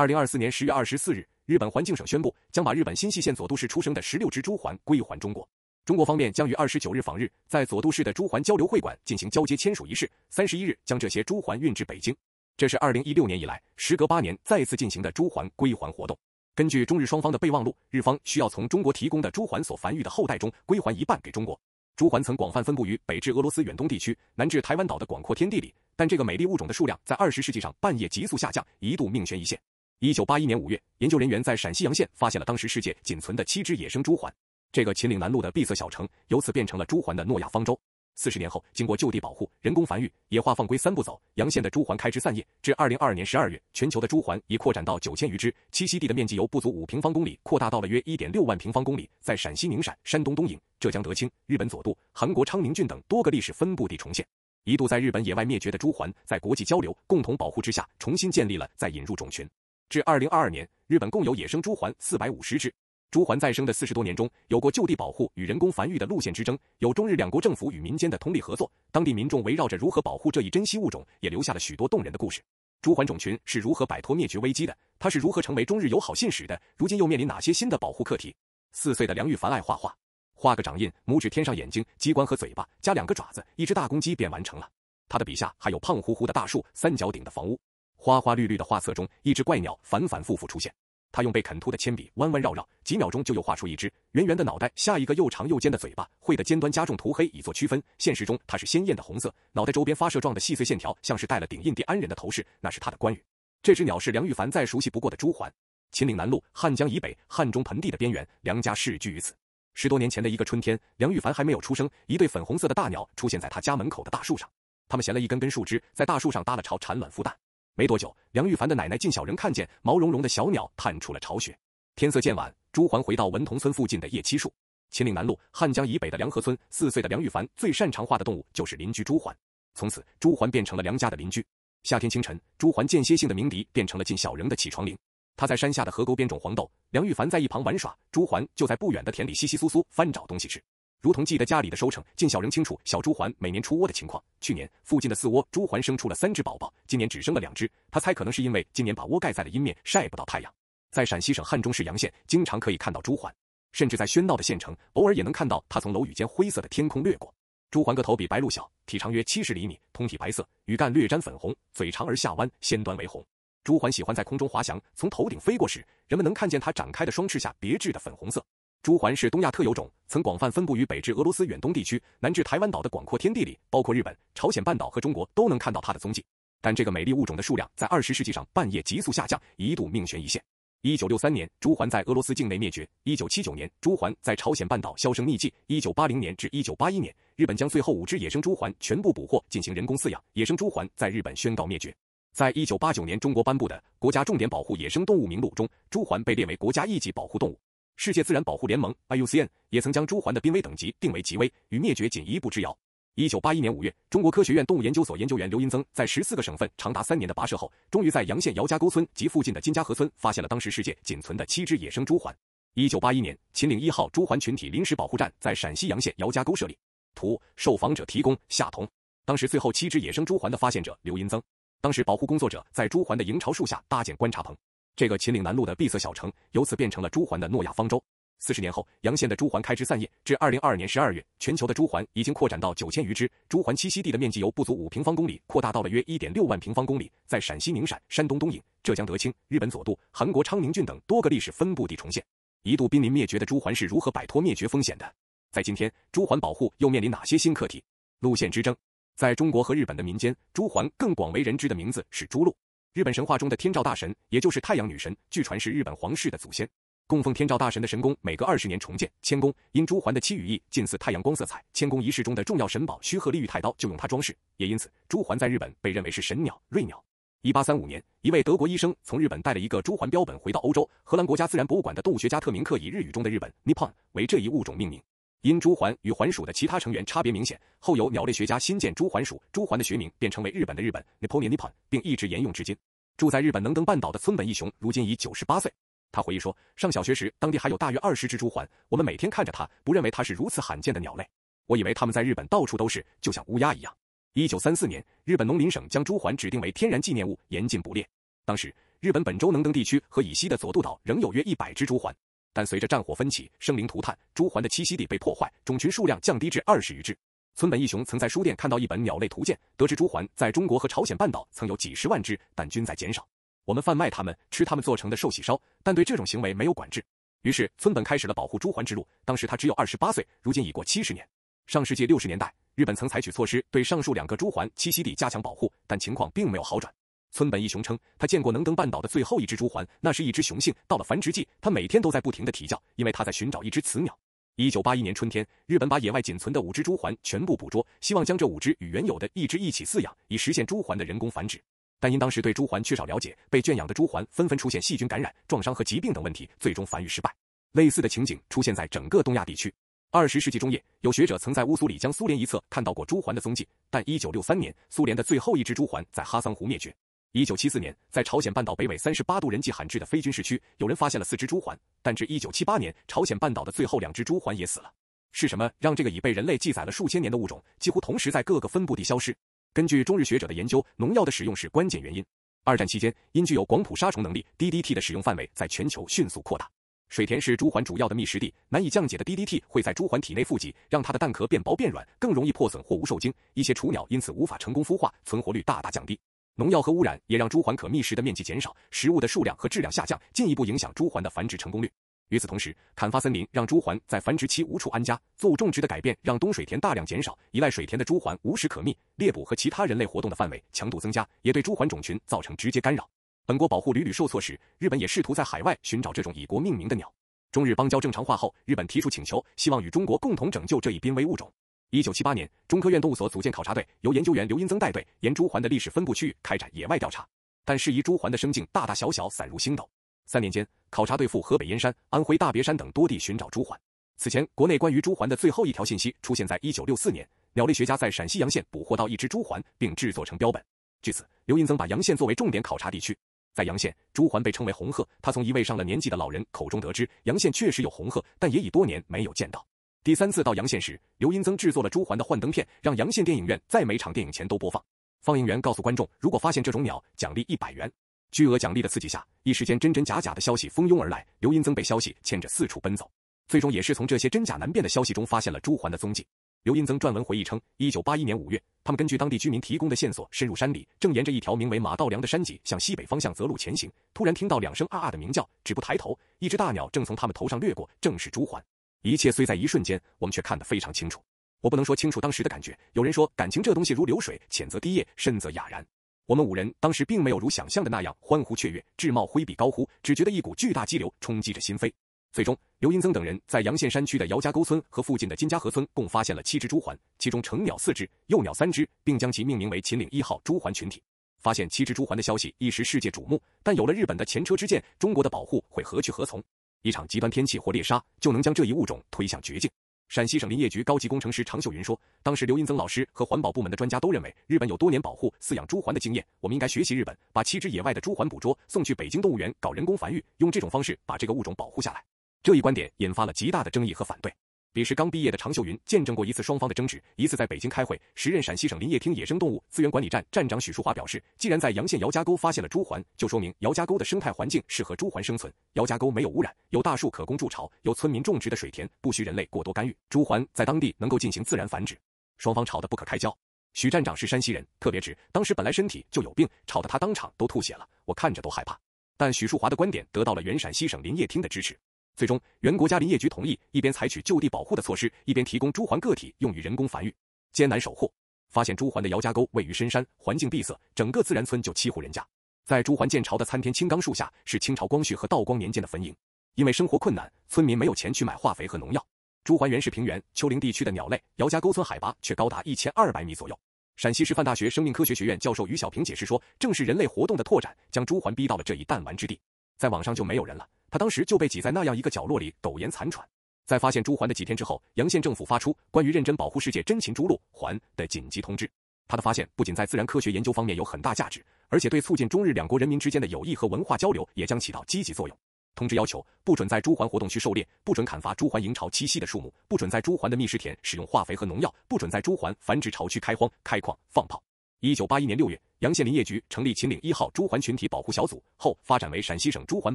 二零二四年十月二十四日，日本环境省宣布将把日本新泻县佐渡市出生的十六只猪还归还中国。中国方面将于二十九日访日，在佐渡市的猪环交流会馆进行交接签署仪式，三十一日将这些猪还运至北京。这是二零一六年以来时隔八年再次进行的猪还归还活动。根据中日双方的备忘录，日方需要从中国提供的猪还所繁育的后代中归还一半给中国。猪还曾广泛分布于北至俄罗斯远东地区、南至台湾岛的广阔天地里，但这个美丽物种的数量在二十世纪上半叶急速下降，一度命悬一线。一九八一年五月，研究人员在陕西洋县发现了当时世界仅存的七只野生朱鹮。这个秦岭南麓的闭塞小城，由此变成了朱鹮的诺亚方舟。四十年后，经过就地保护、人工繁育、野化放归三步走，洋县的朱鹮开枝散叶。至二零二二年十二月，全球的朱鹮已扩展到九千余只，栖息地的面积由不足五平方公里扩大到了约一点六万平方公里，在陕西宁陕、山东东营、浙江德清、日本佐渡、韩国昌宁郡等多个历史分布地重现。一度在日本野外灭绝的朱鹮，在国际交流、共同保护之下，重新建立了再引入种群。至二零二二年，日本共有野生朱鹮四百五十只。朱鹮再生的四十多年中，有过就地保护与人工繁育的路线之争，有中日两国政府与民间的通力合作。当地民众围绕着如何保护这一珍稀物种，也留下了许多动人的故事。朱鹮种群是如何摆脱灭绝危机的？它是如何成为中日友好信使的？如今又面临哪些新的保护课题？四岁的梁玉凡爱画画，画个掌印，拇指添上眼睛、鸡冠和嘴巴，加两个爪子，一只大公鸡便完成了。他的笔下还有胖乎乎的大树、三角顶的房屋。花花绿绿的画册中，一只怪鸟反反复复出现。他用被啃秃的铅笔弯弯绕绕，几秒钟就又画出一只圆圆的脑袋，下一个又长又尖的嘴巴，喙的尖端加重涂黑以作区分。现实中它是鲜艳的红色，脑袋周边发射状的细碎线条像是戴了顶印第安人的头饰，那是他的关羽。这只鸟是梁玉凡再熟悉不过的朱鹮。秦岭南麓、汉江以北、汉中盆地的边缘，梁家世居于此。十多年前的一个春天，梁玉凡还没有出生，一对粉红色的大鸟出现在他家门口的大树上。他们衔了一根根树枝，在大树上搭了巢产卵孵蛋。没多久，梁玉凡的奶奶靳小人看见毛茸茸的小鸟探出了巢穴。天色渐晚，朱桓回到文同村附近的叶七树。秦岭南路、汉江以北的梁河村，四岁的梁玉凡最擅长画的动物就是邻居朱桓。从此，朱桓变成了梁家的邻居。夏天清晨，朱桓间歇性的鸣笛变成了靳小人的起床铃。他在山下的河沟边种黄豆，梁玉凡在一旁玩耍，朱桓就在不远的田里窸窸窣窣翻找东西吃。如同记得家里的收成，靳小人清楚小朱环每年出窝的情况。去年，附近的四窝朱环生出了三只宝宝，今年只生了两只。他猜可能是因为今年把窝盖在了阴面，晒不到太阳。在陕西省汉中市洋县，经常可以看到朱环，甚至在喧闹的县城，偶尔也能看到它从楼宇间灰色的天空掠过。朱环个头比白鹭小，体长约七十厘米，通体白色，羽干略沾粉红，嘴长而下弯，先端为红。朱环喜欢在空中滑翔，从头顶飞过时，人们能看见它展开的双翅下别致的粉红色。朱鹮是东亚特有种，曾广泛分布于北至俄罗斯远东地区、南至台湾岛的广阔天地里，包括日本、朝鲜半岛和中国都能看到它的踪迹。但这个美丽物种的数量在20世纪上半叶急速下降，一度命悬一线。1963年，朱鹮在俄罗斯境内灭绝；1979年，朱鹮在朝鲜半岛销声匿迹；1980年至1981年，日本将最后五只野生朱鹮全部捕获进行人工饲养，野生朱鹮在日本宣告灭绝。在1989年，中国颁布的《国家重点保护野生动物名录》中，朱鹮被列为国家一级保护动物。世界自然保护联盟 （IUCN） 也曾将朱鹮的濒危等级定为极危，与灭绝仅一步之遥。一九八一年五月，中国科学院动物研究所研究员刘云增在十四个省份长达三年的跋涉后，终于在洋县姚家沟村及附近的金家河村发现了当时世界仅存的七只野生朱鹮。一九八一年，秦岭一号朱鹮群体临时保护站在陕西洋县姚家沟设立。图受访者提供下同。当时最后七只野生朱鹮的发现者刘云增，当时保护工作者在朱鹮的营巢树下搭建观察棚。这个秦岭南路的闭塞小城，由此变成了朱桓的诺亚方舟。四十年后，洋县的朱桓开枝散叶。至二零二二年十二月，全球的朱桓已经扩展到九千余只，朱桓栖息地的面积由不足五平方公里扩大到了约一点六万平方公里，在陕西宁陕、山东东营、浙江德清、日本佐渡、韩国昌宁郡等多个历史分布地重现。一度濒临灭绝的朱桓是如何摆脱灭绝风险的？在今天，朱桓保护又面临哪些新课题？路线之争，在中国和日本的民间，朱桓更广为人知的名字是朱鹭。日本神话中的天照大神，也就是太阳女神，据传是日本皇室的祖先。供奉天照大神的神宫每隔二十年重建。千宫因朱鹮的漆羽翼近似太阳光色彩，千宫仪式中的重要神宝须鹤立玉太刀就用它装饰，也因此朱鹮在日本被认为是神鸟、瑞鸟。一八三五年，一位德国医生从日本带了一个朱鹮标本回到欧洲，荷兰国家自然博物馆的动物学家特明克以日语中的日本 （Nippon） 为这一物种命名。因朱鹮与鹮属的其他成员差别明显，后由鸟类学家新建朱鹮属，朱鹮的学名便成为日本的日本 （Nipponi n i p p o n 并一直沿用至今。住在日本能登半岛的村本义雄，如今已九十八岁。他回忆说，上小学时当地还有大约二十只朱鹮，我们每天看着它，不认为它是如此罕见的鸟类。我以为它们在日本到处都是，就像乌鸦一样。一九三四年，日本农林省将朱鹮指定为天然纪念物，严禁捕猎。当时，日本本州能登地区和以西的佐渡岛仍有约一百只朱鹮。但随着战火纷起，生灵涂炭，朱鹮的栖息地被破坏，种群数量降低至二十余只。村本义雄曾在书店看到一本鸟类图鉴，得知朱鹮在中国和朝鲜半岛曾有几十万只，但均在减少。我们贩卖它们，吃它们做成的寿喜烧，但对这种行为没有管制。于是村本开始了保护朱鹮之路。当时他只有二十八岁，如今已过七十年。上世纪六十年代，日本曾采取措施对上述两个朱鹮栖息地加强保护，但情况并没有好转。村本义雄称，他见过能登半岛的最后一只朱鹮，那是一只雄性。到了繁殖季，它每天都在不停地啼叫，因为它在寻找一只雌鸟。一九八一年春天，日本把野外仅存的五只朱鹮全部捕捉，希望将这五只与原有的一只一起饲养，以实现朱鹮的人工繁殖。但因当时对朱鹮缺少了解，被圈养的朱鹮纷纷出现细菌感染、撞伤和疾病等问题，最终繁育失败。类似的情景出现在整个东亚地区。二十世纪中叶，有学者曾在乌苏里江苏联一侧看到过朱鹮的踪迹，但一九六三年，苏联的最后一只朱鹮在哈桑湖灭绝。一九七四年，在朝鲜半岛北纬三十八度人迹罕至的非军事区，有人发现了四只朱鹮。但至一九七八年，朝鲜半岛的最后两只朱鹮也死了。是什么让这个已被人类记载了数千年的物种几乎同时在各个分布地消失？根据中日学者的研究，农药的使用是关键原因。二战期间，因具有广谱杀虫能力，DDT 的使用范围在全球迅速扩大。水田是朱鹮主要的觅食地，难以降解的 DDT 会在朱鹮体内富集，让它的蛋壳变薄变软，更容易破损或无受精。一些雏鸟因此无法成功孵化，存活率大大降低。农药和污染也让猪环可觅食的面积减少，食物的数量和质量下降，进一步影响猪环的繁殖成功率。与此同时，砍伐森林让猪环在繁殖期无处安家，作物种植的改变让冬水田大量减少，依赖水田的猪环无食可觅。猎捕和其他人类活动的范围、强度增加，也对猪环种群造成直接干扰。本国保护屡屡受挫时，日本也试图在海外寻找这种以国命名的鸟。中日邦交正常化后，日本提出请求，希望与中国共同拯救这一濒危物种。一九七八年，中科院动物所组建考察队，由研究员刘英增带队，沿朱鹮的历史分布区域开展野外调查。但适宜朱鹮的生境大大小小散如星斗。三年间，考察队赴河北燕山、安徽大别山等多地寻找朱鹮。此前，国内关于朱鹮的最后一条信息出现在一九六四年，鸟类学家在陕西洋县捕获到一只朱鹮，并制作成标本。据此，刘英增把洋县作为重点考察地区。在洋县，朱鹮被称为红鹤。他从一位上了年纪的老人口中得知，洋县确实有红鹤，但也已多年没有见到。第三次到阳县时，刘英增制作了朱环的幻灯片，让阳县电影院在每场电影前都播放。放映员告诉观众，如果发现这种鸟，奖励一百元。巨额奖励的刺激下，一时间真真假假的消息蜂拥而来。刘英增被消息牵着四处奔走，最终也是从这些真假难辨的消息中发现了朱环的踪迹。刘英增撰文回忆称，一九八一年五月，他们根据当地居民提供的线索，深入山里，正沿着一条名为马道梁的山脊向西北方向择路前行，突然听到两声啊啊的鸣叫，止不抬头，一只大鸟正从他们头上掠过，正是朱环。一切虽在一瞬间，我们却看得非常清楚。我不能说清楚当时的感觉。有人说，感情这东西如流水，浅则低叶，深则哑然。我们五人当时并没有如想象的那样欢呼雀跃，智茂挥笔高呼，只觉得一股巨大激流冲击着心扉。最终，刘英增等人在阳县山区的姚家沟村和附近的金家河村，共发现了七只朱鹮，其中成鸟四只，幼鸟三只，并将其命名为“秦岭一号”朱鹮群体。发现七只朱鹮的消息一时世界瞩目，但有了日本的前车之鉴，中国的保护会何去何从？一场极端天气或猎杀就能将这一物种推向绝境。陕西省林业局高级工程师常秀云说：“当时刘云增老师和环保部门的专家都认为，日本有多年保护饲养猪环的经验，我们应该学习日本，把七只野外的猪环捕捉送去北京动物园搞人工繁育，用这种方式把这个物种保护下来。”这一观点引发了极大的争议和反对。彼时刚毕业的常秀云见证过一次双方的争执，一次在北京开会。时任陕西省林业厅野生动物资源管理站站长许树华表示，既然在洋县姚家沟发现了朱鹮，就说明姚家沟的生态环境适合朱鹮生存。姚家沟没有污染，有大树可供筑巢，有村民种植的水田，不需人类过多干预，朱鹮在当地能够进行自然繁殖。双方吵得不可开交。许站长是山西人，特别直，当时本来身体就有病，吵得他当场都吐血了，我看着都害怕。但许树华的观点得到了原陕西省林业厅的支持。最终，原国家林业局同意，一边采取就地保护的措施，一边提供朱鹮个体用于人工繁育。艰难守护，发现朱鹮的姚家沟位于深山，环境闭塞，整个自然村就七户人家。在朱鹮建巢的参天青冈树下，是清朝光绪和道光年间的坟茔。因为生活困难，村民没有钱去买化肥和农药。朱鹮原是平原、丘陵地区的鸟类，姚家沟村海拔却高达一千二百米左右。陕西师范大学生命科学学院教授于小平解释说，正是人类活动的拓展，将朱鹮逼到了这一弹丸之地。在网上就没有人了，他当时就被挤在那样一个角落里苟延残喘。在发现朱鹮的几天之后，杨县政府发出关于认真保护世界珍禽朱鹭环的紧急通知。他的发现不仅在自然科学研究方面有很大价值，而且对促进中日两国人民之间的友谊和文化交流也将起到积极作用。通知要求：不准在朱鹮活动区狩猎，不准砍伐朱鹮营巢栖息的树木，不准在朱鹮的觅食田使用化肥和农药，不准在朱鹮繁殖巢区开荒、开矿、放炮。一九八一年六月。洋县林业局成立秦岭一号朱鹮群体保护小组后，发展为陕西省朱鹮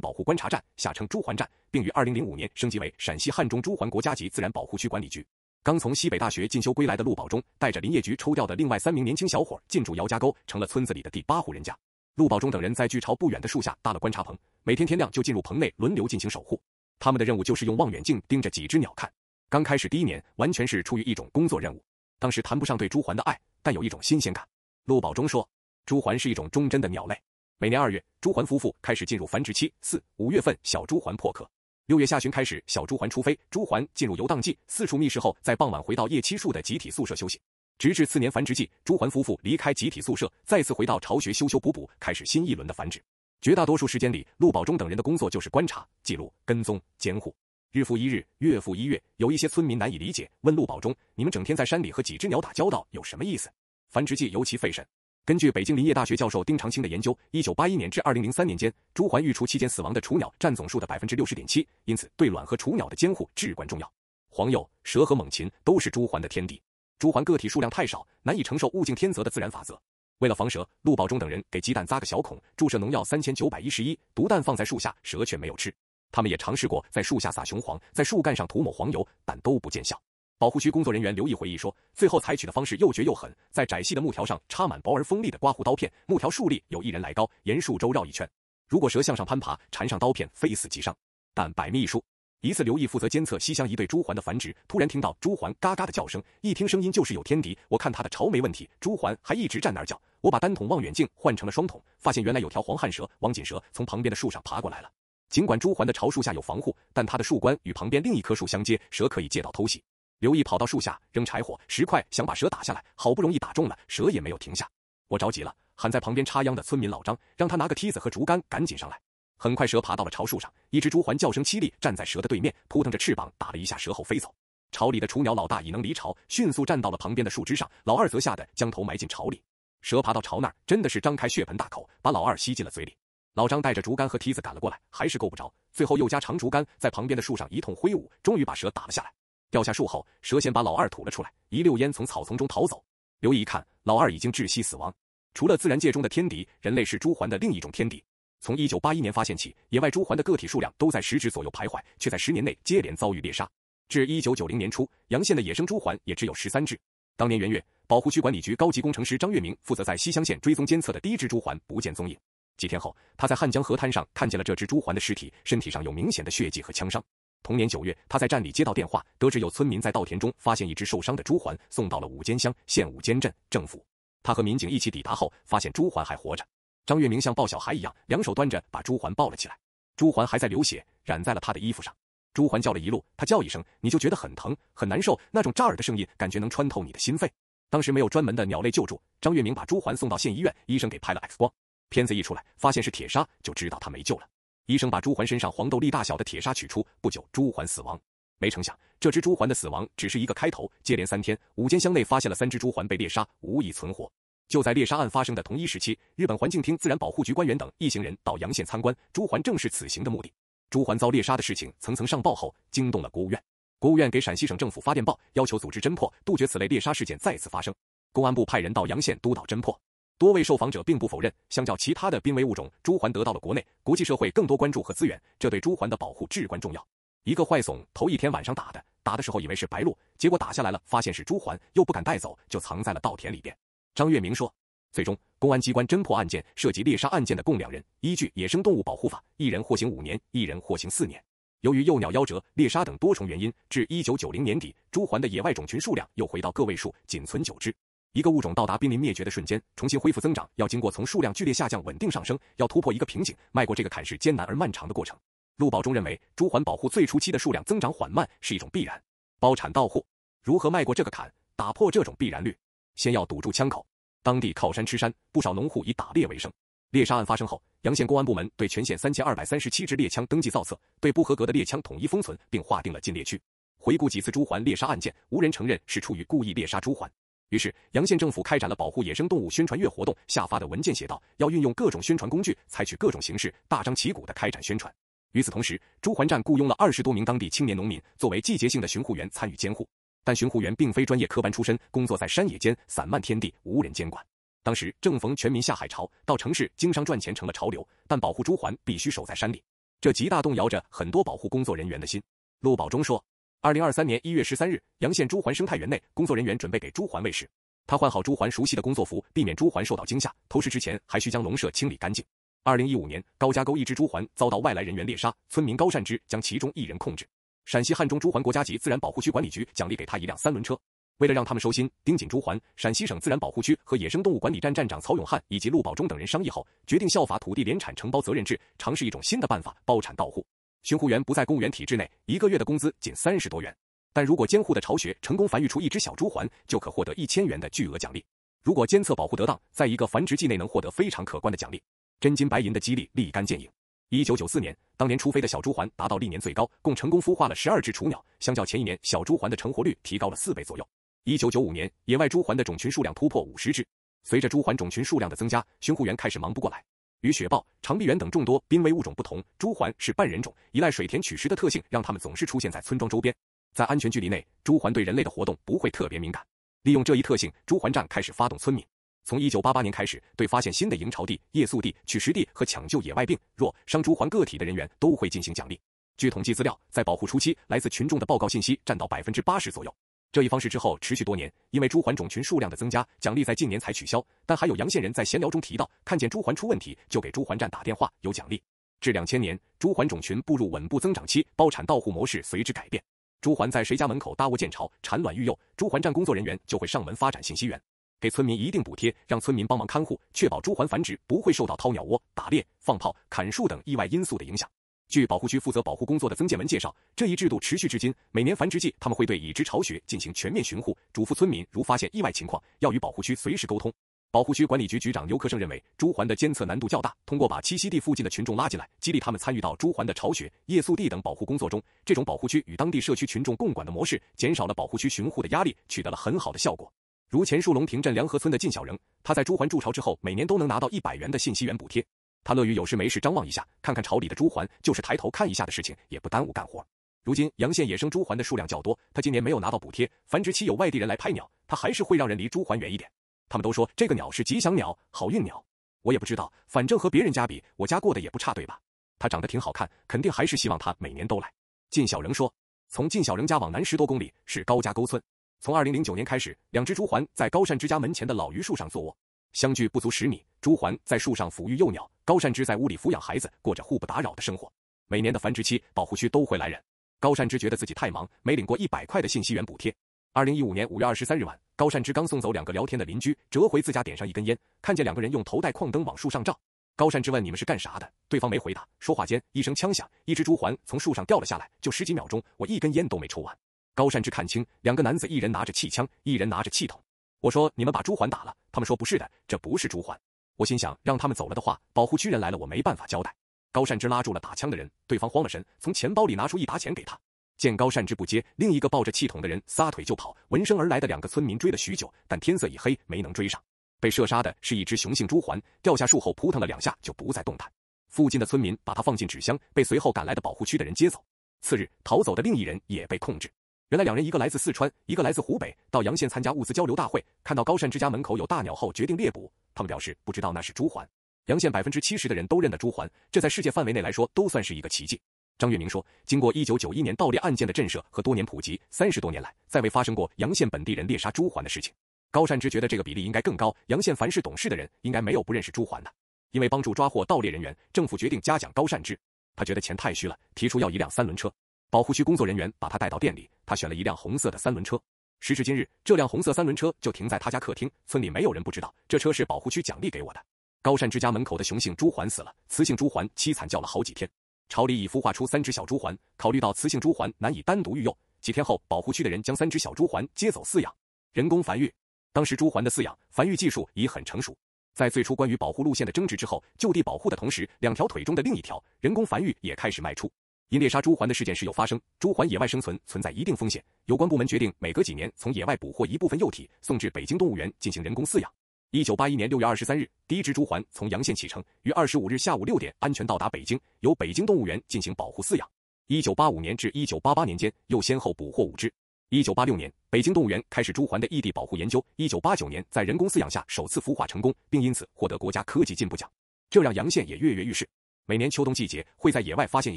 保护观察站，下称朱鹮站，并于二零零五年升级为陕西汉中朱鹮国家级自然保护区管理局。刚从西北大学进修归来的陆宝忠，带着林业局抽调的另外三名年轻小伙进驻姚家沟，成了村子里的第八户人家。陆宝忠等人在距巢不远的树下搭了观察棚，每天天亮就进入棚内，轮流进行守护。他们的任务就是用望远镜盯着几只鸟看。刚开始第一年，完全是出于一种工作任务，当时谈不上对朱鹮的爱，但有一种新鲜感。陆宝忠说。朱鹮是一种忠贞的鸟类。每年二月，朱鹮夫妇开始进入繁殖期，四、五月份小朱鹮破壳，六月下旬开始小朱鹮出飞。朱鹮进入游荡季，四处觅食后，在傍晚回到叶栖树的集体宿舍休息，直至次年繁殖季。朱鹮夫妇离开集体宿舍，再次回到巢穴修修补补，开始新一轮的繁殖。绝大多数时间里，陆宝忠等人的工作就是观察、记录、跟踪、监护，日复一日，月复一月。有一些村民难以理解，问陆宝忠：“你们整天在山里和几只鸟打交道，有什么意思？繁殖季尤其费神。”根据北京林业大学教授丁长青的研究，1981年至2003年间，朱鹮育雏期间死亡的雏鸟占总数的百分之六十点七，因此对卵和雏鸟的监护至关重要。黄鼬、蛇和猛禽都是朱鹮的天敌，朱鹮个体数量太少，难以承受物竞天择的自然法则。为了防蛇，陆保忠等人给鸡蛋扎个小孔，注射农药三千九百一十一毒蛋放在树下，蛇却没有吃。他们也尝试过在树下撒雄黄，在树干上涂抹黄油，但都不见效。保护区工作人员刘毅回忆说：“最后采取的方式又绝又狠，在窄细的木条上插满薄而锋利的刮胡刀片，木条竖立有一人来高，沿树周绕一圈。如果蛇向上攀爬，缠上刀片，非死即伤。但百密一疏，一次刘毅负责监测西乡一对朱鹮的繁殖，突然听到朱鹮嘎嘎的叫声，一听声音就是有天敌。我看它的巢没问题，朱鹮还一直站那儿叫。我把单筒望远镜换成了双筒，发现原来有条黄汉蛇、王锦蛇从旁边的树上爬过来了。尽管朱鹮的巢树下有防护，但它的树冠与旁边另一棵树相接，蛇可以借道偷袭。”刘毅跑到树下，扔柴火、石块，想把蛇打下来。好不容易打中了，蛇也没有停下。我着急了，喊在旁边插秧的村民老张，让他拿个梯子和竹竿，赶紧上来。很快，蛇爬到了巢树上。一只朱鹮叫声凄厉，站在蛇的对面，扑腾着翅膀打了一下蛇后飞走。巢里的雏鸟老大已能离巢，迅速站到了旁边的树枝上，老二则吓得将头埋进巢里。蛇爬到巢那儿，真的是张开血盆大口，把老二吸进了嘴里。老张带着竹竿和梯子赶了过来，还是够不着。最后又加长竹竿，在旁边的树上一通挥舞，终于把蛇打了下来。掉下树后，蛇先把老二吐了出来，一溜烟从草丛中逃走。刘毅一看，老二已经窒息死亡。除了自然界中的天敌，人类是朱鹮的另一种天敌。从1981年发现起，野外朱鹮的个体数量都在十只左右徘徊，却在十年内接连遭遇猎杀。至1990年初，阳县的野生朱鹮也只有十三只。当年元月，保护区管理局高级工程师张月明负责在西乡县追踪监测的第一只朱鹮不见踪影。几天后，他在汉江河滩上看见了这只朱鹮的尸体，身体上有明显的血迹和枪伤。同年九月，他在站里接到电话，得知有村民在稻田中发现一只受伤的朱鹮，送到了五间乡县五间镇政府。他和民警一起抵达后，发现朱鹮还活着。张月明像抱小孩一样，两手端着把朱鹮抱了起来。朱鹮还在流血，染在了他的衣服上。朱鹮叫了一路，他叫一声，你就觉得很疼，很难受，那种扎耳的声音，感觉能穿透你的心肺。当时没有专门的鸟类救助，张月明把朱鹮送到县医院，医生给拍了 X 光，片子一出来，发现是铁砂，就知道他没救了。医生把朱环身上黄豆粒大小的铁砂取出，不久朱环死亡。没成想，这只朱环的死亡只是一个开头，接连三天，五间箱内发现了三只朱环被猎杀，无一存活。就在猎杀案发生的同一时期，日本环境厅自然保护局官员等一行人到阳县参观，朱环正是此行的目的。朱环遭猎杀的事情层层上报后，惊动了国务院，国务院给陕西省政府发电报，要求组织侦破，杜绝此类猎杀事件再次发生。公安部派人到阳县督导侦破。多位受访者并不否认，相较其他的濒危物种，朱鹮得到了国内、国际社会更多关注和资源，这对朱鹮的保护至关重要。一个坏怂，头一天晚上打的，打的时候以为是白鹭，结果打下来了，发现是朱鹮，又不敢带走，就藏在了稻田里边。张月明说，最终公安机关侦破案件，涉及猎杀案件的共两人，依据《野生动物保护法》，一人获刑五年，一人获刑四年。由于幼鸟夭折、猎杀等多重原因，至一九九零年底，朱鹮的野外种群数量又回到个位数，仅存九只。一个物种到达濒临灭绝的瞬间，重新恢复增长要经过从数量剧烈下降稳定上升，要突破一个瓶颈，迈过这个坎是艰难而漫长的过程。陆保忠认为，朱鹮保护最初期的数量增长缓慢是一种必然。包产到户，如何迈过这个坎，打破这种必然率？先要堵住枪口。当地靠山吃山，不少农户以打猎为生。猎杀案发生后，阳县公安部门对全县三千二百三十七支猎枪登记造册，对不合格的猎枪统一封存，并划定了禁猎区。回顾几次朱鹮猎杀案件，无人承认是出于故意猎杀朱鹮。于是，阳县政府开展了保护野生动物宣传月活动。下发的文件写道：要运用各种宣传工具，采取各种形式，大张旗鼓地开展宣传。与此同时，朱桓站雇佣了二十多名当地青年农民作为季节性的巡护员参与监护。但巡护员并非专业科班出身，工作在山野间，散漫天地，无人监管。当时正逢全民下海潮，到城市经商赚钱成了潮流，但保护朱桓必须守在山里，这极大动摇着很多保护工作人员的心。陆宝忠说。二零二三年一月十三日，洋县朱鹮生态园内，工作人员准备给朱鹮喂食。他换好朱鹮熟悉的工作服，避免朱鹮受到惊吓。投食之前，还需将笼舍清理干净。二零一五年，高家沟一只朱鹮遭到外来人员猎杀，村民高善芝将其中一人控制。陕西汉中朱鹮国家级自然保护区管理局奖励给他一辆三轮车。为了让他们收心、盯紧朱鹮，陕西省自然保护区和野生动物管理站站长曹永汉以及陆保忠等人商议后，决定效法土地联产承包责任制，尝试一种新的办法——包产到户。巡护员不在公务员体制内，一个月的工资仅三十多元。但如果监护的巢穴成功繁育出一只小猪环，就可获得一千元的巨额奖励。如果监测保护得当，在一个繁殖季内能获得非常可观的奖励。真金白银的激励立竿见影。一九九四年，当年出飞的小猪环达到历年最高，共成功孵化了十二只雏鸟，相较前一年，小猪环的成活率提高了四倍左右。一九九五年，野外猪环的种群数量突破五十只。随着猪环种群数量的增加，巡护员开始忙不过来。与雪豹、长臂猿等众多濒危物种不同，朱鹮是半人种，依赖水田取食的特性，让它们总是出现在村庄周边。在安全距离内，朱鹮对人类的活动不会特别敏感。利用这一特性，朱鹮站开始发动村民。从一九八八年开始，对发现新的营巢地、夜宿地、取食地和抢救野外病弱伤朱鹮个体的人员都会进行奖励。据统计资料，在保护初期，来自群众的报告信息占到百分之八十左右。这一方式之后持续多年，因为猪还种群数量的增加，奖励在近年才取消。但还有阳县人在闲聊中提到，看见猪还出问题就给猪还站打电话，有奖励。至两千年，猪还种群步入稳步增长期，包产到户模式随之改变。猪还在谁家门口搭窝建巢产卵育幼，猪还站工作人员就会上门发展信息源，给村民一定补贴，让村民帮忙看护，确保猪还繁殖不会受到掏鸟窝、打猎、放炮、砍树等意外因素的影响。据保护区负责保护工作的曾建文介绍，这一制度持续至今。每年繁殖季，他们会对已知巢穴进行全面巡护，嘱咐村民如发现意外情况，要与保护区随时沟通。保护区管理局局长刘克胜认为，朱鹮的监测难度较大，通过把栖息地附近的群众拉进来，激励他们参与到朱鹮的巢穴、夜宿地等保护工作中。这种保护区与当地社区群众共管的模式，减少了保护区巡护的压力，取得了很好的效果。如前树龙亭镇梁河村的靳小仍，他在朱鹮筑巢之后，每年都能拿到一百元的信息源补贴。他乐于有事没事张望一下，看看巢里的朱鹮，就是抬头看一下的事情，也不耽误干活。如今阳县野生朱鹮的数量较多，他今年没有拿到补贴，繁殖期有外地人来拍鸟，他还是会让人离朱鹮远一点。他们都说这个鸟是吉祥鸟、好运鸟，我也不知道，反正和别人家比，我家过得也不差，对吧？它长得挺好看，肯定还是希望它每年都来。靳小仍说，从靳小仍家往南十多公里是高家沟村，从二零零九年开始，两只朱鹮在高善之家门前的老榆树上做窝。相距不足十米，朱桓在树上抚育幼鸟，高善芝在屋里抚养孩子，过着互不打扰的生活。每年的繁殖期，保护区都会来人。高善芝觉得自己太忙，没领过一百块的信息员补贴。二零一五年五月二十三日晚，高善芝刚送走两个聊天的邻居，折回自家点上一根烟，看见两个人用头戴矿灯往树上照。高善芝问：“你们是干啥的？”对方没回答。说话间，一声枪响，一只朱鹮从树上掉了下来。就十几秒钟，我一根烟都没抽完。高善芝看清，两个男子一人拿着气枪，一人拿着气筒。我说你们把朱环打了，他们说不是的，这不是朱环。我心想让他们走了的话，保护区人来了，我没办法交代。高善之拉住了打枪的人，对方慌了神，从钱包里拿出一沓钱给他。见高善之不接，另一个抱着气筒的人撒腿就跑。闻声而来的两个村民追了许久，但天色已黑，没能追上。被射杀的是一只雄性朱环，掉下树后扑腾了两下就不再动弹。附近的村民把他放进纸箱，被随后赶来的保护区的人接走。次日，逃走的另一人也被控制。原来两人一个来自四川，一个来自湖北，到洋县参加物资交流大会，看到高善之家门口有大鸟后决定猎捕。他们表示不知道那是朱鹮。洋县百分之七十的人都认得朱鹮，这在世界范围内来说都算是一个奇迹。张月明说，经过一九九一年盗猎案件的震慑和多年普及，三十多年来再未发生过洋县本地人猎杀朱鹮的事情。高善之觉得这个比例应该更高，洋县凡是懂事的人应该没有不认识朱鹮的。因为帮助抓获盗猎人员，政府决定嘉奖高善之，他觉得钱太虚了，提出要一辆三轮车。保护区工作人员把他带到店里，他选了一辆红色的三轮车。时至今日，这辆红色三轮车就停在他家客厅。村里没有人不知道这车是保护区奖励给我的。高善之家门口的雄性朱鹮死了，雌性朱鹮凄惨叫了好几天。巢里已孵化出三只小朱鹮。考虑到雌性朱鹮难以单独育幼，几天后，保护区的人将三只小朱鹮接走饲养，人工繁育。当时朱鹮的饲养繁育技术已很成熟。在最初关于保护路线的争执之后，就地保护的同时，两条腿中的另一条人工繁育也开始迈出。因猎杀朱鹮的事件时有发生，朱鹮野外生存存在一定风险。有关部门决定每隔几年从野外捕获一部分幼体，送至北京动物园进行人工饲养。一九八一年六月二十三日，第一只朱鹮从阳县启程，于二十五日下午六点安全到达北京，由北京动物园进行保护饲养。一九八五年至一九八八年间，又先后捕获五只。一九八六年，北京动物园开始朱鹮的异地保护研究。一九八九年，在人工饲养下首次孵化成功，并因此获得国家科技进步奖。这让阳县也跃跃欲试。每年秋冬季节，会在野外发现一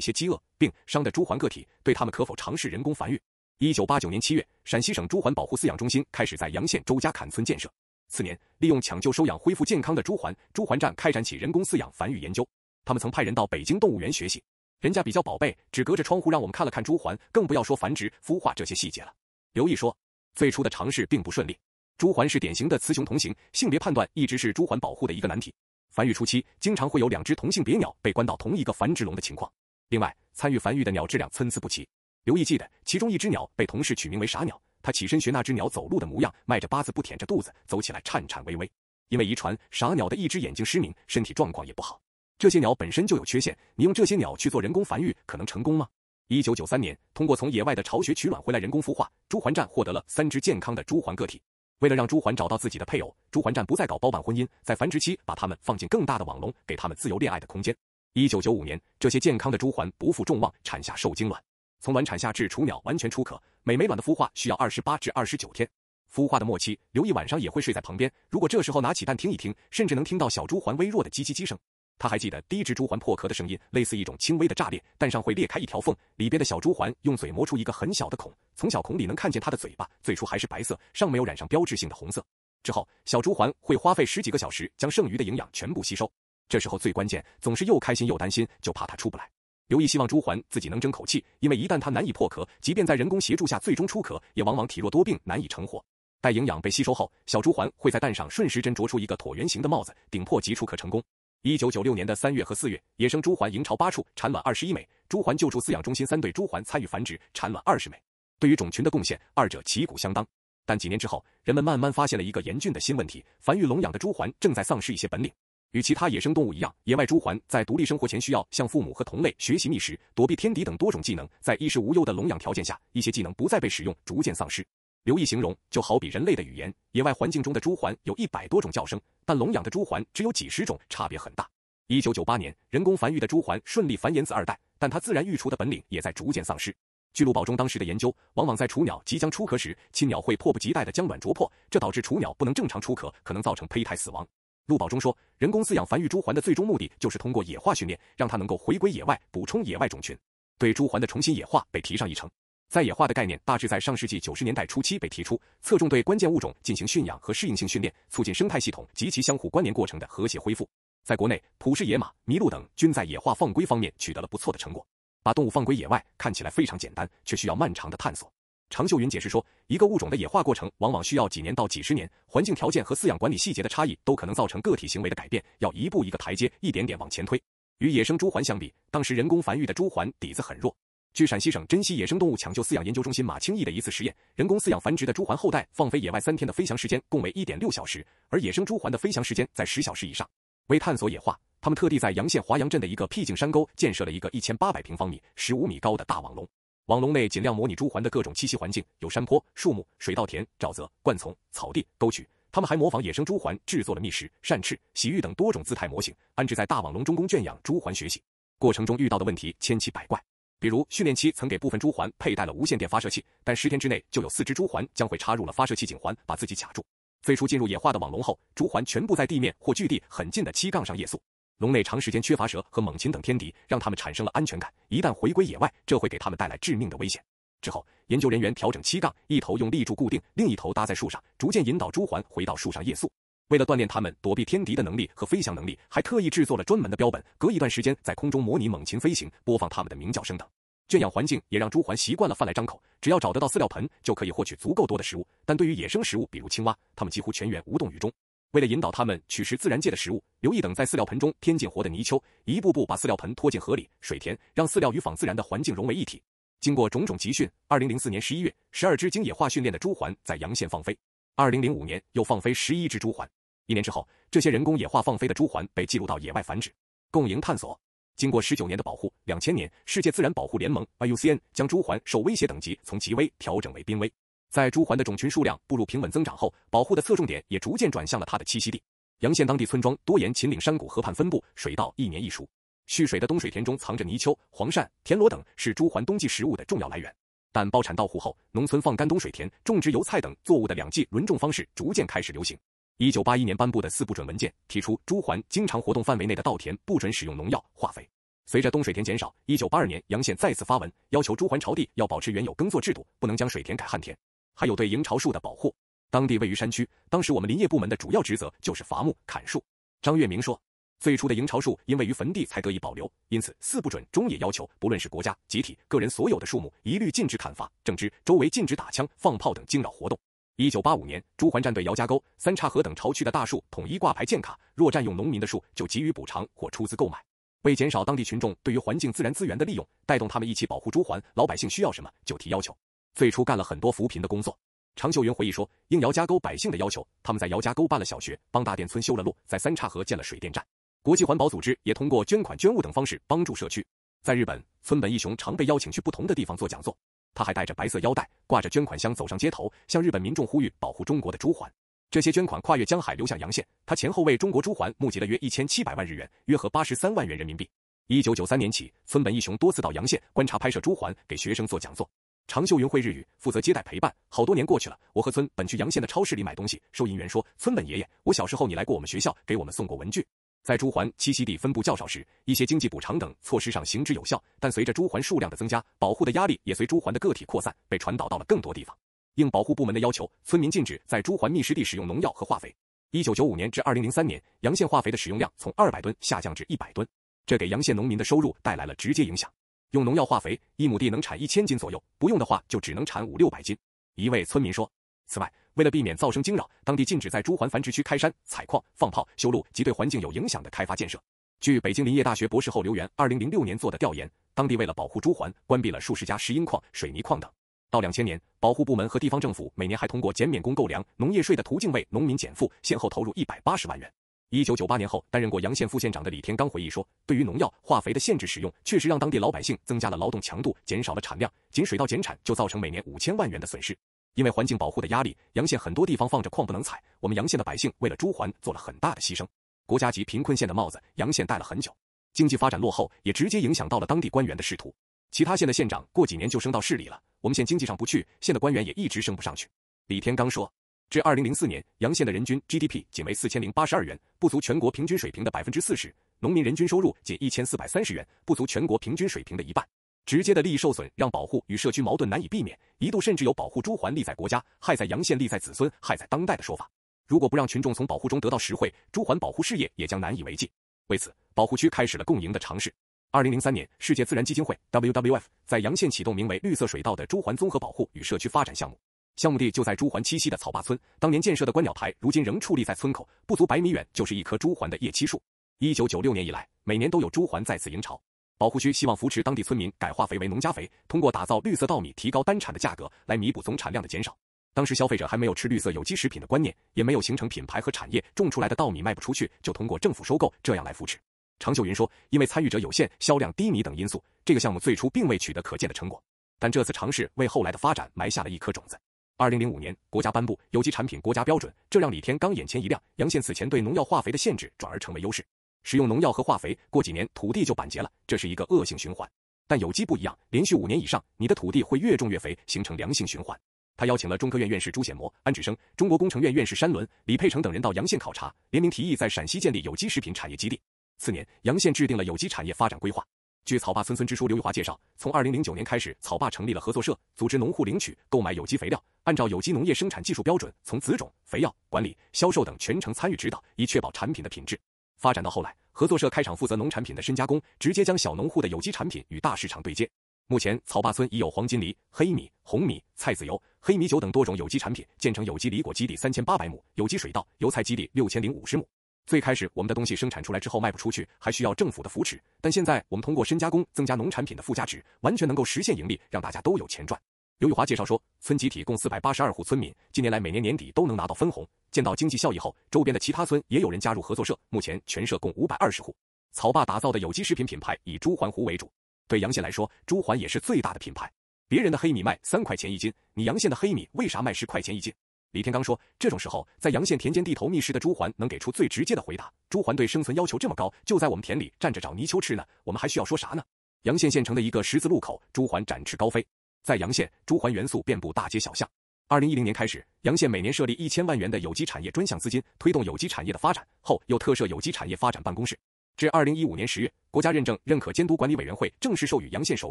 些饥饿、病伤的猪环个体，对它们可否尝试人工繁育？一九八九年七月，陕西省猪环保护饲养中心开始在洋县周家坎村建设。次年，利用抢救收养恢复健康的朱环，朱环站开展起人工饲养繁育研究。他们曾派人到北京动物园学习，人家比较宝贝，只隔着窗户让我们看了看朱环，更不要说繁殖、孵化这些细节了。刘毅说，最初的尝试并不顺利。朱环是典型的雌雄同形，性别判断一直是猪环保护的一个难题。繁育初期，经常会有两只同性别鸟被关到同一个繁殖笼的情况。另外，参与繁育的鸟质量参差不齐。刘毅记得，其中一只鸟被同事取名为“傻鸟”，他起身学那只鸟走路的模样，迈着八字步，舔着肚子走起来颤颤巍巍。因为遗传，傻鸟的一只眼睛失明，身体状况也不好。这些鸟本身就有缺陷，你用这些鸟去做人工繁育，可能成功吗？一九九三年，通过从野外的巢穴取卵回来人工孵化，朱环站获得了三只健康的朱环个体。为了让朱鹮找到自己的配偶，朱鹮战不再搞包办婚姻，在繁殖期把它们放进更大的网笼，给他们自由恋爱的空间。一九九五年，这些健康的朱鹮不负众望，产下受精卵。从卵产下至雏鸟完全出壳，每枚卵的孵化需要二十八至二十九天。孵化的末期，刘毅晚上也会睡在旁边。如果这时候拿起蛋听一听，甚至能听到小朱鹮微弱的叽叽叽声。他还记得第一只环破壳的声音，类似一种轻微的炸裂，蛋上会裂开一条缝，里边的小珠环用嘴磨出一个很小的孔，从小孔里能看见它的嘴巴，最初还是白色，尚没有染上标志性的红色。之后，小珠环会花费十几个小时将剩余的营养全部吸收。这时候最关键，总是又开心又担心，就怕它出不来。刘毅希望朱环自己能争口气，因为一旦它难以破壳，即便在人工协助下最终出壳，也往往体弱多病，难以成活。待营养被吸收后，小朱环会在蛋上顺时针啄出一个椭圆形的帽子，顶破即出壳成功。一九九六年的三月和四月，野生朱鹮营巢八处，产卵二十一枚。朱鹮救助饲养中心三对朱鹮参与繁殖，产卵二十枚。对于种群的贡献，二者旗鼓相当。但几年之后，人们慢慢发现了一个严峻的新问题：繁育笼养的朱鹮正在丧失一些本领。与其他野生动物一样，野外朱鹮在独立生活前需要向父母和同类学习觅食、躲避天敌等多种技能。在衣食无忧的笼养条件下，一些技能不再被使用，逐渐丧失。刘毅形容，就好比人类的语言，野外环境中的朱鹮有一百多种叫声，但笼养的朱鹮只有几十种，差别很大。一九九八年，人工繁育的朱鹮顺利繁衍子二代，但它自然育雏的本领也在逐渐丧失。据陆宝中当时的研究，往往在雏鸟即将出壳时，亲鸟会迫不及待地将卵啄破，这导致雏鸟不能正常出壳，可能造成胚胎死亡。陆宝中说，人工饲养繁育朱鹮的最终目的，就是通过野化训练，让它能够回归野外，补充野外种群。对朱鹮的重新野化被提上议程。在野化的概念大致在上世纪九十年代初期被提出，侧重对关键物种进行驯养和适应性训练，促进生态系统及其相互关联过程的和谐恢复。在国内，普氏野马、麋鹿等均在野化放归方面取得了不错的成果。把动物放归野外看起来非常简单，却需要漫长的探索。常秀云解释说，一个物种的野化过程往往需要几年到几十年，环境条件和饲养管理细节的差异都可能造成个体行为的改变，要一步一个台阶，一点点往前推。与野生猪环相比，当时人工繁育的猪环底子很弱。据陕西省珍稀野生动物抢救饲养研究中心马清义的一次实验，人工饲养繁殖的猪环后代放飞野外三天的飞翔时间共为一点六小时，而野生猪环的飞翔时间在十小时以上。为探索野化，他们特地在洋县华阳镇的一个僻静山沟建设了一个一千八百平方米、十五米高的大网笼，网笼内尽量模拟猪环的各种栖息环境，有山坡、树木、水稻田、沼泽、灌丛、草地、沟渠。他们还模仿野生猪环制作了觅食、扇翅、洗浴等多种姿态模型，安置在大网笼中供圈养猪环学习。过程中遇到的问题千奇百怪。比如，训练期曾给部分猪环佩戴了无线电发射器，但十天之内就有四只猪环将会插入了发射器颈环，把自己卡住。最初进入野化的网笼后，猪环全部在地面或距地很近的栖杠上夜宿。笼内长时间缺乏蛇和猛禽等天敌，让他们产生了安全感。一旦回归野外，这会给他们带来致命的危险。之后，研究人员调整栖杠，一头用立柱固定，另一头搭在树上，逐渐引导猪环回到树上夜宿。为了锻炼它们躲避天敌的能力和飞翔能力，还特意制作了专门的标本，隔一段时间在空中模拟猛禽飞行，播放它们的鸣叫声等。圈养环境也让朱鹮习惯了饭来张口，只要找得到饲料盆就可以获取足够多的食物。但对于野生食物，比如青蛙，它们几乎全员无动于衷。为了引导它们取食自然界的食物，刘毅等在饲料盆中添进活的泥鳅，一步步把饲料盆拖进河里、水田，让饲料与仿自然的环境融为一体。经过种种集训，二零零四年十一月，十二只精野化训练的朱鹮在阳县放飞。二零零五年又放飞十一只朱鹮。一年之后，这些人工野化放飞的朱鹮被记录到野外繁殖，共赢探索。经过十九年的保护，两千年，世界自然保护联盟 （IUCN） 将朱鹮受威胁等级从极危调整为濒危。在朱鹮的种群数量步入平稳增长后，保护的侧重点也逐渐转向了它的栖息地。阳县当地村庄多沿秦岭山谷河畔分布，水稻一年一熟，蓄水的冬水田中藏着泥鳅、黄鳝、田螺等，是朱鹮冬季食物的重要来源。但包产到户后，农村放干冬水田种植油菜等作物的两季轮种方式逐渐开始流行。一九八一年颁布的“四不准”文件提出，朱鹮经常活动范围内的稻田不准使用农药、化肥。随着冬水田减少，一九八二年杨县再次发文，要求朱鹮朝地要保持原有耕作制度，不能将水田改旱田。还有对营巢树的保护。当地位于山区，当时我们林业部门的主要职责就是伐木、砍树。张月明说，最初的营巢树因位于坟地才得以保留，因此“四不准”中也要求，不论是国家、集体、个人所有的树木，一律禁止砍伐。正之，周围禁止打枪、放炮等惊扰活动。一九八五年，朱桓战队姚家沟、三岔河等朝区的大树统一挂牌建卡，若占用农民的树，就给予补偿或出资购买。为减少当地群众对于环境自然资源的利用，带动他们一起保护朱桓，老百姓需要什么就提要求。最初干了很多扶贫的工作，常秀云回忆说，应姚家沟百姓的要求，他们在姚家沟办了小学，帮大店村修了路，在三岔河建了水电站。国际环保组织也通过捐款捐物等方式帮助社区。在日本，村本义雄常被邀请去不同的地方做讲座。他还带着白色腰带，挂着捐款箱走上街头，向日本民众呼吁保护中国的朱鹮。这些捐款跨越江海流向洋县，他前后为中国朱鹮募集了约一千七百万日元，约合八十三万元人民币。一九九三年起，村本义雄多次到洋县观察拍摄朱鹮，给学生做讲座。长秀云会日语，负责接待陪伴。好多年过去了，我和村本去洋县的超市里买东西，收银员说：“村本爷爷，我小时候你来过我们学校，给我们送过文具。”在朱鹮栖息地分布较少时，一些经济补偿等措施上行之有效，但随着朱鹮数量的增加，保护的压力也随朱鹮的个体扩散，被传导到了更多地方。应保护部门的要求，村民禁止在朱鹮觅食地使用农药和化肥。一九九五年至二零零三年，阳县化肥的使用量从二百吨下降至一百吨，这给阳县农民的收入带来了直接影响。用农药化肥，一亩地能产一千斤左右，不用的话就只能产五六百斤。一位村民说。此外，为了避免噪声惊扰，当地禁止在朱鹮繁殖区开山、采矿、放炮、修路及对环境有影响的开发建设。据北京林业大学博士后刘源二零零六年做的调研，当地为了保护朱鹮，关闭了数十家石英矿、水泥矿等。到两千年，保护部门和地方政府每年还通过减免公购粮、农业税的途径为农民减负，先后投入一百八十万元。一九九八年后，担任过阳县副县长的李天刚回忆说，对于农药、化肥的限制使用，确实让当地老百姓增加了劳动强度，减少了产量，仅水稻减产就造成每年五千万元的损失。因为环境保护的压力，阳县很多地方放着矿不能采。我们阳县的百姓为了朱环做了很大的牺牲，国家级贫困县的帽子阳县戴了很久，经济发展落后也直接影响到了当地官员的仕途。其他县的县长过几年就升到市里了，我们县经济上不去，县的官员也一直升不上去。李天刚说，至二零零四年，阳县的人均 GDP 仅为四千零八十二元，不足全国平均水平的百分之四十，农民人均收入仅一千四百三十元，不足全国平均水平的一半。直接的利益受损，让保护与社区矛盾难以避免，一度甚至有“保护朱鹮利在国家，害在阳县，利在子孙，害在当代”的说法。如果不让群众从保护中得到实惠，朱鹮保护事业也将难以为继。为此，保护区开始了共赢的尝试。二零零三年，世界自然基金会 （WWF） 在阳县启动名为“绿色水稻”的朱鹮综合保护与社区发展项目，项目地就在朱鹮栖息的草坝村。当年建设的观鸟台，如今仍矗立在村口，不足百米远就是一棵朱鹮的叶栖树。一九九六年以来，每年都有朱鹮在此营巢。保护区希望扶持当地村民改化肥为农家肥，通过打造绿色稻米提高单产的价格，来弥补总产量的减少。当时消费者还没有吃绿色有机食品的观念，也没有形成品牌和产业，种出来的稻米卖不出去，就通过政府收购这样来扶持。常秀云说，因为参与者有限、销量低迷等因素，这个项目最初并未取得可见的成果。但这次尝试为后来的发展埋下了一颗种子。二零零五年，国家颁布有机产品国家标准，这让李天刚眼前一亮，阳县此前对农药化肥的限制转而成为优势。使用农药和化肥，过几年土地就板结了，这是一个恶性循环。但有机不一样，连续五年以上，你的土地会越种越肥，形成良性循环。他邀请了中科院院士朱显模、安芷生，中国工程院院士山伦、李佩成等人到洋县考察，联名提议在陕西建立有机食品产业基地。次年，洋县制定了有机产业发展规划。据草坝村村支书刘玉华介绍，从2009年开始，草坝成立了合作社，组织农户领取购买有机肥料，按照有机农业生产技术标准，从子种、肥药管理、销售等全程参与指导，以确保产品的品质。发展到后来，合作社开场负责农产品的深加工，直接将小农户的有机产品与大市场对接。目前，草坝村已有黄金梨、黑米、红米、菜籽油、黑米酒等多种有机产品，建成有机梨果基地三千八百亩，有机水稻、油菜基地六千零五十亩。最开始，我们的东西生产出来之后卖不出去，还需要政府的扶持，但现在我们通过深加工增加农产品的附加值，完全能够实现盈利，让大家都有钱赚。刘玉华介绍说，村集体共四百八十二户村民，近年来每年年底都能拿到分红。见到经济效益后，周边的其他村也有人加入合作社，目前全社共五百二十户。草坝打造的有机食品品牌以朱湖为主，对阳县来说，朱环也是最大的品牌。别人的黑米卖三块钱一斤，你阳县的黑米为啥卖十块钱一斤？李天刚说，这种时候，在阳县田间地头觅食的朱环能给出最直接的回答。朱环对生存要求这么高，就在我们田里站着找泥鳅吃呢，我们还需要说啥呢？阳县县城的一个十字路口，朱环展翅高飞。在洋县，朱环元素遍布大街小巷。二零一零年开始，洋县每年设立一千万元的有机产业专项资金，推动有机产业的发展。后又特设有机产业发展办公室。至二零一五年十月，国家认证认可监督管理委员会正式授予洋县首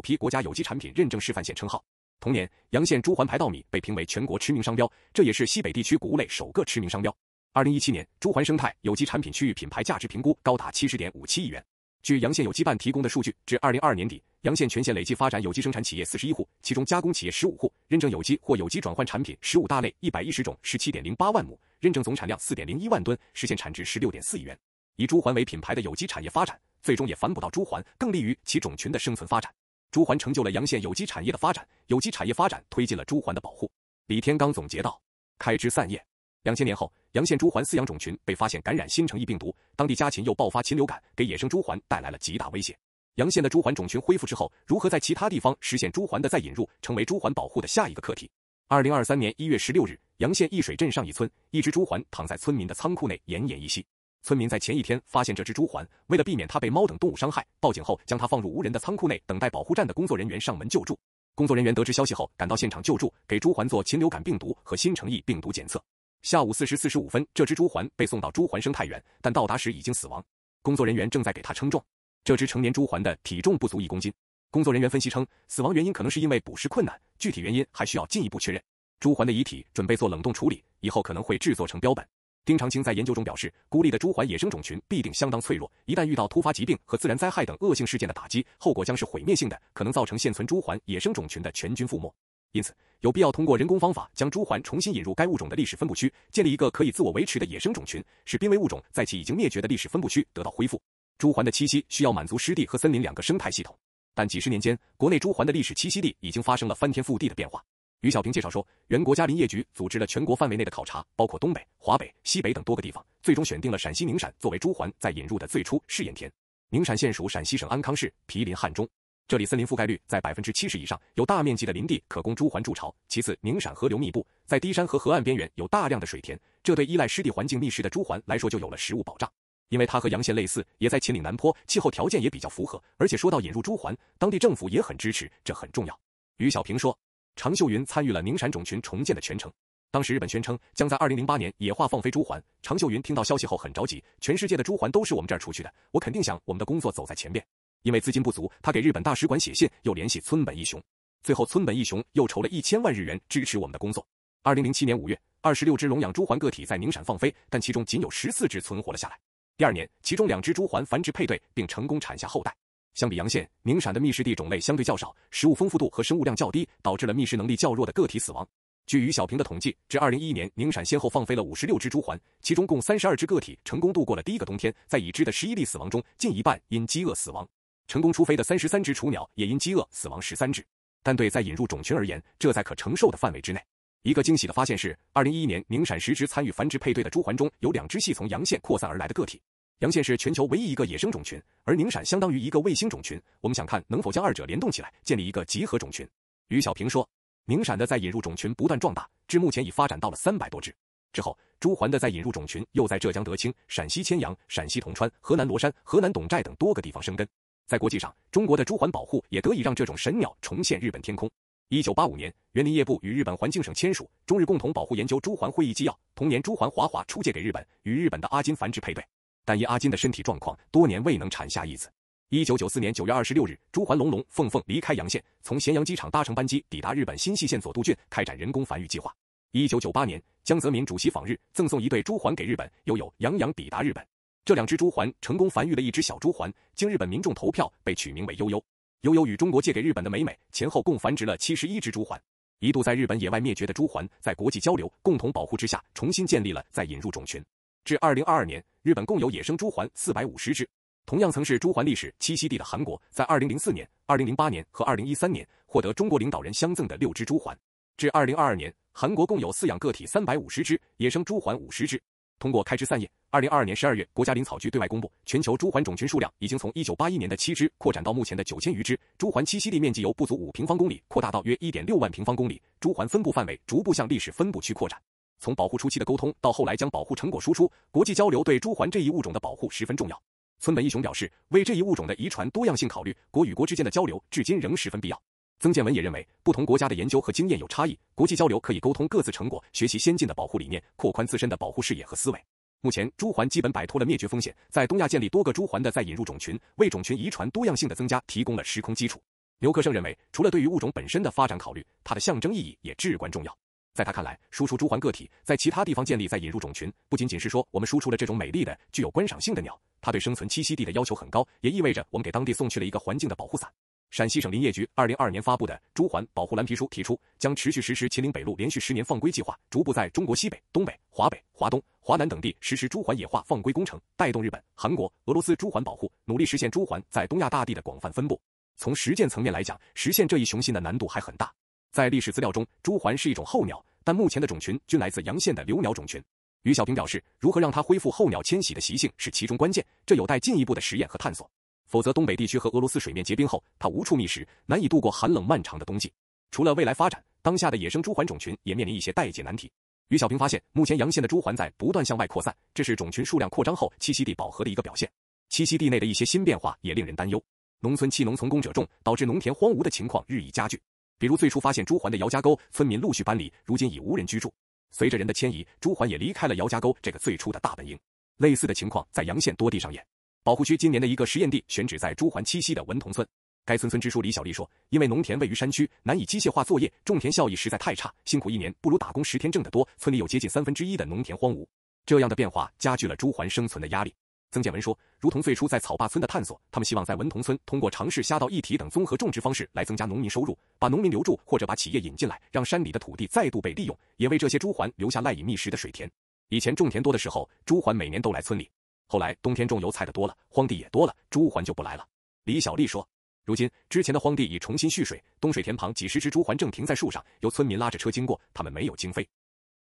批国家有机产品认证示范县称号。同年，洋县朱环牌稻米被评为全国驰名商标，这也是西北地区谷物类首个驰名商标。二零一七年，朱环生态有机产品区域品牌价值评估高达七十点五七亿元。据阳县有机办提供的数据，至二零二二年底，阳县全县累计发展有机生产企业四十一户，其中加工企业十五户，认证有机或有机转换产品十五大类一百一十种，十七点零八万亩，认证总产量四点零一万吨，实现产值十六点四亿元。以朱鹮为品牌的有机产业发展，最终也反哺到朱鹮，更利于其种群的生存发展。朱鹮成就了阳县有机产业的发展，有机产业发展推进了朱鹮的保护。李天刚总结道：“开枝散叶。”两千年后，阳县猪环饲养种群被发现感染新城疫病毒，当地家禽又爆发禽流感，给野生猪环带来了极大威胁。阳县的猪环种群恢复之后，如何在其他地方实现猪环的再引入，成为猪环保护的下一个课题。二零二三年一月十六日，阳县易水镇上一村，一只猪环躺在村民的仓库内，奄奄一息。村民在前一天发现这只猪环，为了避免它被猫等动物伤害，报警后将它放入无人的仓库内，等待保护站的工作人员上门救助。工作人员得知消息后，赶到现场救助，给猪环做禽流感病毒和新城疫病毒检测。下午四时四十五分，这只朱鹮被送到朱鹮生态园，但到达时已经死亡。工作人员正在给它称重，这只成年朱鹮的体重不足一公斤。工作人员分析称，死亡原因可能是因为捕食困难，具体原因还需要进一步确认。朱鹮的遗体准备做冷冻处理，以后可能会制作成标本。丁长青在研究中表示，孤立的朱鹮野生种群必定相当脆弱，一旦遇到突发疾病和自然灾害等恶性事件的打击，后果将是毁灭性的，可能造成现存朱鹮野生种群的全军覆没。因此，有必要通过人工方法将朱鹮重新引入该物种的历史分布区，建立一个可以自我维持的野生种群，使濒危物种在其已经灭绝的历史分布区得到恢复。朱鹮的栖息需要满足湿地和森林两个生态系统，但几十年间，国内朱鹮的历史栖息地已经发生了翻天覆地的变化。于小平介绍说，原国家林业局组织了全国范围内的考察，包括东北、华北、西北等多个地方，最终选定了陕西宁陕作为朱鹮在引入的最初试验田。宁陕县属陕西省安康市，毗邻汉中。这里森林覆盖率在百分之七十以上，有大面积的林地可供朱鹮筑巢。其次，宁陕河流密布，在低山和河岸边缘有大量的水田，这对依赖湿地环境觅食的朱鹮来说就有了食物保障。因为它和洋县类似，也在秦岭南坡，气候条件也比较符合。而且说到引入朱鹮，当地政府也很支持，这很重要。于小平说，常秀云参与了宁陕种群重建的全程。当时日本宣称将在二零零八年野化放飞朱鹮，常秀云听到消息后很着急，全世界的朱鹮都是我们这儿出去的，我肯定想我们的工作走在前边。因为资金不足，他给日本大使馆写信，又联系村本义雄。最后，村本义雄又筹了一千万日元支持我们的工作。二零零七年五月，二十六只笼养猪环个体在宁陕放飞，但其中仅有十四只存活了下来。第二年，其中两只猪环繁殖配对，并成功产下后代。相比洋县，宁陕的觅食地种类相对较少，食物丰富度和生物量较低，导致了觅食能力较弱的个体死亡。据于小平的统计，至二零一一年，宁陕先后放飞了五十六只猪环，其中共三十二只个体成功度过了第一个冬天。在已知的十一例死亡中，近一半因饥饿死亡。成功出飞的三十三只雏鸟也因饥饿死亡十三只，但对在引入种群而言，这在可承受的范围之内。一个惊喜的发现是，二零一一年宁陕十只参与繁殖配对的猪环中有两只系从阳县扩散而来的个体。阳县是全球唯一一个野生种群，而宁陕相当于一个卫星种群。我们想看能否将二者联动起来，建立一个集合种群。于小平说：“宁陕的在引入种群不断壮大，至目前已发展到了三百多只。之后，朱环的在引入种群又在浙江德清、陕西千阳、陕西铜川、河南罗山、河南董寨等多个地方生根。”在国际上，中国的朱鹮保护也得以让这种神鸟重现日本天空。一九八五年，园林业部与日本环境省签署《中日共同保护研究朱鹮会议纪要》。同年，朱鹮华华出借给日本，与日本的阿金繁殖配对，但因阿金的身体状况，多年未能产下一子。一九九四年九月二十六日，朱鹮龙龙凤凤离开阳县，从咸阳机场搭乘班机抵达日本新细县佐渡郡，开展人工繁育计划。一九九八年，江泽民主席访日，赠送一对朱鹮给日本，又有杨洋抵达日本。这两只朱环成功繁育了一只小朱环，经日本民众投票被取名为悠悠。悠悠与中国借给日本的美美前后共繁殖了七十一只朱环。一度在日本野外灭绝的朱环，在国际交流、共同保护之下重新建立了再引入种群。至二零二二年，日本共有野生朱环四百五十只。同样曾是朱环历史栖息地的韩国，在二零零四年、二零零八年和二零一三年获得中国领导人相赠的六只朱环。至二零二二年，韩国共有饲养个体三百五十只，野生朱环五十只。通过开枝散叶，二零二二年十二月，国家林草局对外公布，全球朱鹮种群数量已经从一九八一年的七只扩展到目前的九千余只，朱鹮栖息地面积由不足五平方公里扩大到约一点六万平方公里，朱鹮分布范围逐步向历史分布区扩展。从保护初期的沟通到后来将保护成果输出、国际交流，对朱鹮这一物种的保护十分重要。村本义雄表示，为这一物种的遗传多样性考虑，国与国之间的交流至今仍十分必要。曾建文也认为，不同国家的研究和经验有差异，国际交流可以沟通各自成果，学习先进的保护理念，扩宽自身的保护视野和思维。目前，朱环基本摆脱了灭绝风险，在东亚建立多个朱环的再引入种群，为种群遗传多样性的增加提供了时空基础。刘克胜认为，除了对于物种本身的发展考虑，它的象征意义也至关重要。在他看来，输出朱环个体在其他地方建立再引入种群，不仅仅是说我们输出了这种美丽的、具有观赏性的鸟，它对生存栖息地的要求很高，也意味着我们给当地送去了一个环境的保护伞。陕西省林业局二零二二年发布的《朱鹮保护蓝皮书》提出，将持续实施秦岭北路连续十年放归计划，逐步在中国西北、东北、华北、华东、华南等地实施朱鹮野化放归工程，带动日本、韩国、俄罗斯朱鹮保护，努力实现朱鹮在东亚大地的广泛分布。从实践层面来讲，实现这一雄心的难度还很大。在历史资料中，朱鹮是一种候鸟，但目前的种群均来自阳县的留鸟种群。于小平表示，如何让它恢复候鸟迁徙的习性是其中关键，这有待进一步的实验和探索。否则，东北地区和俄罗斯水面结冰后，它无处觅食，难以度过寒冷漫长的冬季。除了未来发展，当下的野生猪还种群也面临一些待解难题。于小平发现，目前阳县的猪还在不断向外扩散，这是种群数量扩张后栖息地饱和的一个表现。栖息地内的一些新变化也令人担忧。农村弃农从工者众，导致农田荒芜的情况日益加剧。比如最初发现朱环的姚家沟村民陆续搬离，如今已无人居住。随着人的迁移，朱环也离开了姚家沟这个最初的大本营。类似的情况在阳县多地上演。保护区今年的一个实验地选址在朱环栖息的文同村。该村村支书李小丽说：“因为农田位于山区，难以机械化作业，种田效益实在太差，辛苦一年不如打工十天挣得多。村里有接近三分之一的农田荒芜，这样的变化加剧了朱环生存的压力。”曾建文说：“如同最初在草坝村的探索，他们希望在文同村通过尝试虾稻一体等综合种植方式来增加农民收入，把农民留住，或者把企业引进来，让山里的土地再度被利用，也为这些朱环留下赖以觅食的水田。以前种田多的时候，朱环每年都来村里。”后来冬天种油菜的多了，荒地也多了，朱环就不来了。李小丽说：“如今之前的荒地已重新蓄水，东水田旁几十只朱环正停在树上，由村民拉着车经过，它们没有经费。